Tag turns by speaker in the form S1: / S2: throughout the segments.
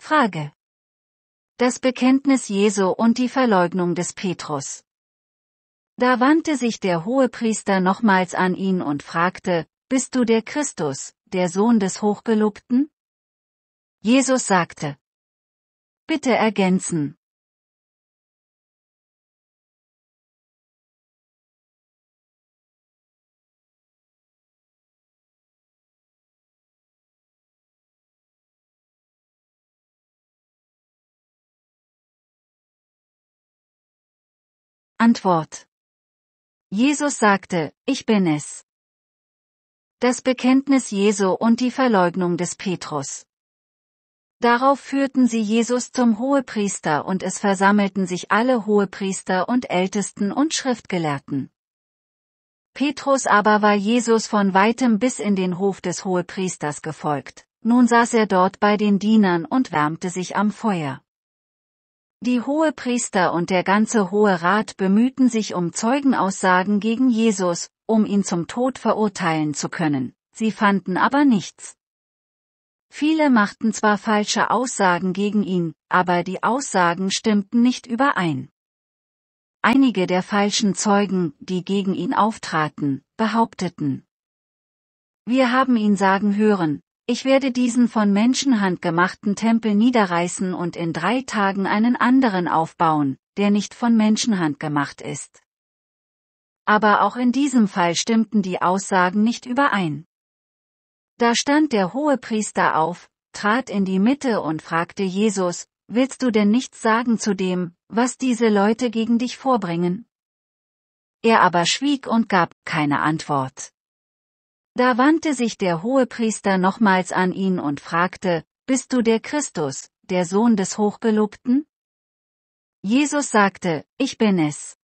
S1: Frage. Das Bekenntnis Jesu und die Verleugnung des Petrus. Da wandte sich der Hohepriester nochmals an ihn und fragte, Bist du der Christus, der Sohn des Hochgelobten? Jesus sagte. Bitte ergänzen. Antwort. Jesus sagte, ich bin es. Das Bekenntnis Jesu und die Verleugnung des Petrus. Darauf führten sie Jesus zum Hohepriester und es versammelten sich alle Hohepriester und Ältesten und Schriftgelehrten. Petrus aber war Jesus von weitem bis in den Hof des Hohepriesters gefolgt. Nun saß er dort bei den Dienern und wärmte sich am Feuer. Die hohe Priester und der ganze Hohe Rat bemühten sich um Zeugenaussagen gegen Jesus, um ihn zum Tod verurteilen zu können, sie fanden aber nichts. Viele machten zwar falsche Aussagen gegen ihn, aber die Aussagen stimmten nicht überein. Einige der falschen Zeugen, die gegen ihn auftraten, behaupteten. Wir haben ihn sagen hören, ich werde diesen von Menschenhand gemachten Tempel niederreißen und in drei Tagen einen anderen aufbauen, der nicht von Menschenhand gemacht ist. Aber auch in diesem Fall stimmten die Aussagen nicht überein. Da stand der hohe Priester auf, trat in die Mitte und fragte Jesus, Willst du denn nichts sagen zu dem, was diese Leute gegen dich vorbringen? Er aber schwieg und gab keine Antwort. Da wandte sich der Hohepriester nochmals an ihn und fragte, Bist du der Christus, der Sohn des Hochgelobten? Jesus sagte, Ich bin es.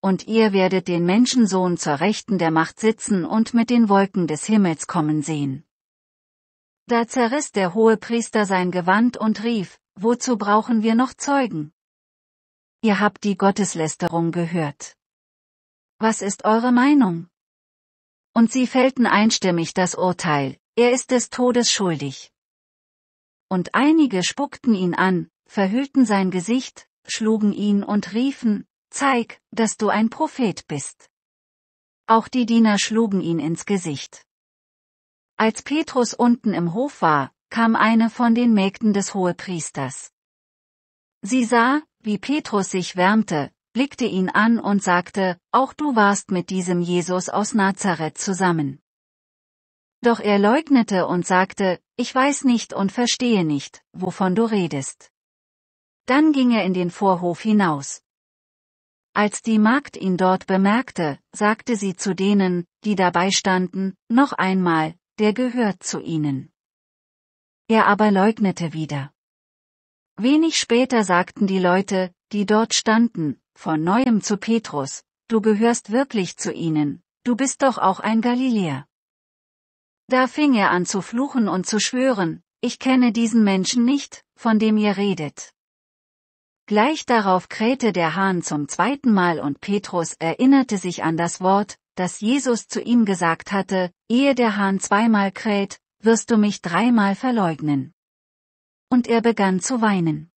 S1: Und ihr werdet den Menschensohn zur Rechten der Macht sitzen und mit den Wolken des Himmels kommen sehen. Da zerriss der Hohepriester sein Gewand und rief, Wozu brauchen wir noch Zeugen? Ihr habt die Gotteslästerung gehört. Was ist eure Meinung? Und sie fällten einstimmig das Urteil, er ist des Todes schuldig. Und einige spuckten ihn an, verhüllten sein Gesicht, schlugen ihn und riefen, Zeig, dass du ein Prophet bist. Auch die Diener schlugen ihn ins Gesicht. Als Petrus unten im Hof war, kam eine von den Mägden des Hohepriesters. Sie sah, wie Petrus sich wärmte, blickte ihn an und sagte, auch du warst mit diesem Jesus aus Nazareth zusammen. Doch er leugnete und sagte, ich weiß nicht und verstehe nicht, wovon du redest. Dann ging er in den Vorhof hinaus. Als die Magd ihn dort bemerkte, sagte sie zu denen, die dabei standen, noch einmal, der gehört zu ihnen. Er aber leugnete wieder. Wenig später sagten die Leute, die dort standen, von neuem zu Petrus, du gehörst wirklich zu ihnen, du bist doch auch ein Galiläer. Da fing er an zu fluchen und zu schwören, ich kenne diesen Menschen nicht, von dem ihr redet. Gleich darauf krähte der Hahn zum zweiten Mal und Petrus erinnerte sich an das Wort, das Jesus zu ihm gesagt hatte, ehe der Hahn zweimal kräht, wirst du mich dreimal verleugnen. Und er begann zu weinen.